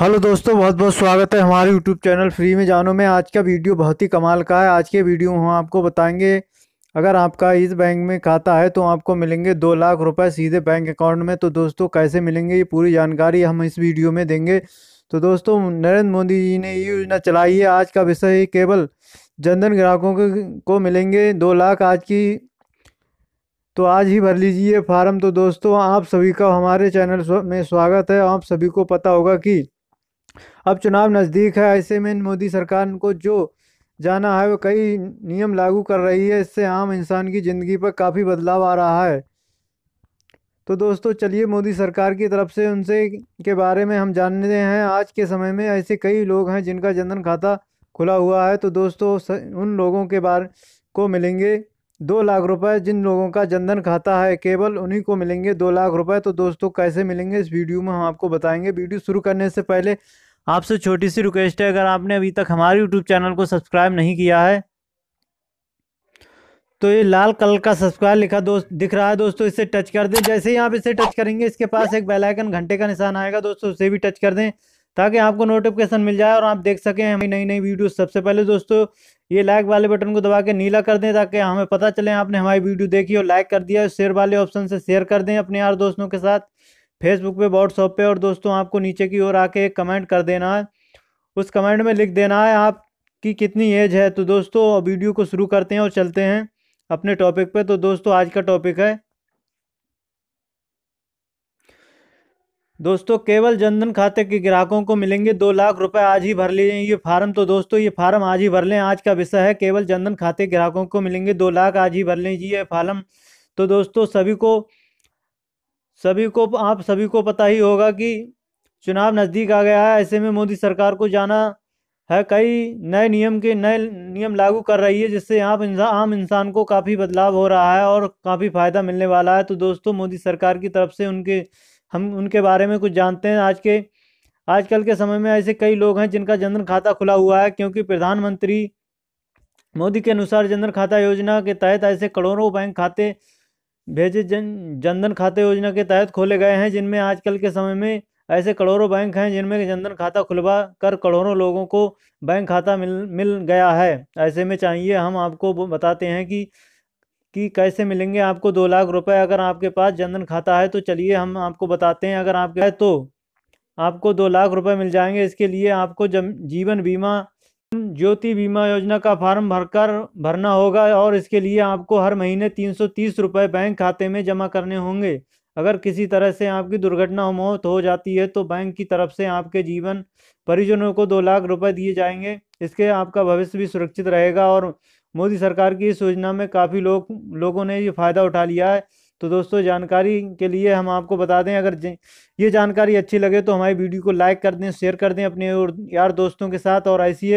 hello दोस्तों बहुत बहुत स्वागत है हमारे यूट्यूब चैनल फ्री में जानो में आज का वीडियो बहुत ही कमाल का है आज के वीडियो में हम आपको बताएंगे अगर आपका इस बैंक में खाता है तो आपको मिलेंगे दो लाख रुपए सीधे बैंक अकाउंट में तो दोस्तों कैसे मिलेंगे ये पूरी जानकारी हम इस वीडियो में देंगे तो दोस्तों नरेंद्र मोदी जी ने ये योजना चलाई है आज का विषय केवल जनधन ग्राहकों को मिलेंगे दो लाख आज की तो आज ही भर लीजिए फार्म तो दोस्तों आप सभी का हमारे चैनल में स्वागत है आप सभी को पता होगा कि अब चुनाव नज़दीक है ऐसे में मोदी सरकार को जो जाना है वो कई नियम लागू कर रही है इससे आम इंसान की ज़िंदगी पर काफ़ी बदलाव आ रहा है तो दोस्तों चलिए मोदी सरकार की तरफ से उनसे के बारे में हम जानते हैं आज के समय में ऐसे कई लोग हैं जिनका जनधन खाता खुला हुआ है तो दोस्तों उन लोगों के बारे को मिलेंगे दो लाख रुपए जिन लोगों का जनधन खाता है केवल उन्हीं को मिलेंगे दो लाख रुपए तो दोस्तों कैसे मिलेंगे इस वीडियो में हम आपको बताएंगे वीडियो शुरू करने से पहले आपसे छोटी सी रिक्वेस्ट है अगर आपने अभी तक हमारे यूट्यूब चैनल को सब्सक्राइब नहीं किया है तो ये लाल कलर का सब्सक्राइब लिखा दोस्त दिख रहा है दोस्तों इसे टच कर दें जैसे ही आप इसे टच करेंगे इसके पास एक बेल आइकन घंटे का निशान आएगा दोस्तों उसे भी टच कर दें ताकि आपको नोटिफिकेशन मिल जाए और आप देख सकें हमें नई नई वीडियो सबसे पहले दोस्तों ये लाइक वाले बटन को दबा के नीला कर दें ताकि हमें पता चले आपने हमारी वीडियो देखी और लाइक कर दिया शेयर वाले ऑप्शन से शेयर कर दें अपने यार दोस्तों के साथ फेसबुक पे व्हाट्सअप पे और दोस्तों आपको नीचे की ओर आके एक कमेंट कर देना है उस कमेंट में लिख देना है आपकी कितनी एज है तो दोस्तों वीडियो को शुरू करते हैं और चलते हैं अपने टॉपिक पे तो दोस्तों आज का टॉपिक है दोस्तों केवल जनधन खाते के ग्राहकों को मिलेंगे दो लाख रुपए आज ही भर लिए ये फार्म तो दोस्तों ये फार्म आज ही भर लें आज का विषय है केवल जनधन खाते ग्राहकों को मिलेंगे दो लाख आज ही भर लें ये फार्म तो दोस्तों सभी को सभी को आप सभी को पता ही होगा कि चुनाव नज़दीक आ गया है ऐसे में मोदी सरकार को जाना है कई नए नियम के नए नियम लागू कर रही है जिससे आप इंसा, आम इंसान को काफ़ी बदलाव हो रहा है और काफ़ी फ़ायदा मिलने वाला है तो दोस्तों मोदी सरकार की तरफ से उनके हम उनके बारे में कुछ जानते हैं आज के आजकल के समय में ऐसे कई लोग हैं जिनका जनधन खाता खुला हुआ है क्योंकि प्रधानमंत्री मोदी के अनुसार जनधन खाता योजना के तहत ऐसे करोड़ों बैंक खाते भेजे जन जनधन खाते योजना के तहत खोले गए हैं जिनमें आजकल के समय में ऐसे करोड़ों बैंक हैं जिनमें जनधन खाता खुलवा कर करोड़ों लोगों को बैंक खाता मिल मिल गया है ऐसे में चाहिए हम आपको बताते हैं कि कि कैसे मिलेंगे आपको दो लाख रुपए अगर आपके पास जनधन खाता है तो चलिए हम आपको बताते हैं अगर आपके है तो आपको दो लाख रुपए मिल जाएंगे इसके लिए आपको जम, जीवन बीमा ज्योति बीमा योजना का फॉर्म भरकर भरना होगा और इसके लिए आपको हर महीने तीन सौ तीस रुपये बैंक खाते में जमा करने होंगे अगर किसी तरह से आपकी दुर्घटना मौत हो जाती है तो बैंक की तरफ से आपके जीवन परिजनों को दो लाख रुपए दिए जाएंगे इसके आपका भविष्य भी सुरक्षित रहेगा और मोदी सरकार की इस योजना में काफ़ी लोग लोगों ने ये फ़ायदा उठा लिया है तो दोस्तों जानकारी के लिए हम आपको बता दें अगर ये जानकारी अच्छी लगे तो हमारी वीडियो को लाइक कर दें शेयर कर दें अपने यार दोस्तों के साथ और ऐसी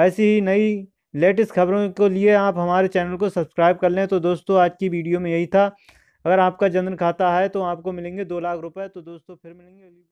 ऐसी ही नई लेटेस्ट खबरों के लिए आप हमारे चैनल को सब्सक्राइब कर लें तो दोस्तों आज की वीडियो में यही था अगर आपका जनधन खाता है तो आपको मिलेंगे दो लाख रुपए तो दोस्तों फिर मिलेंगे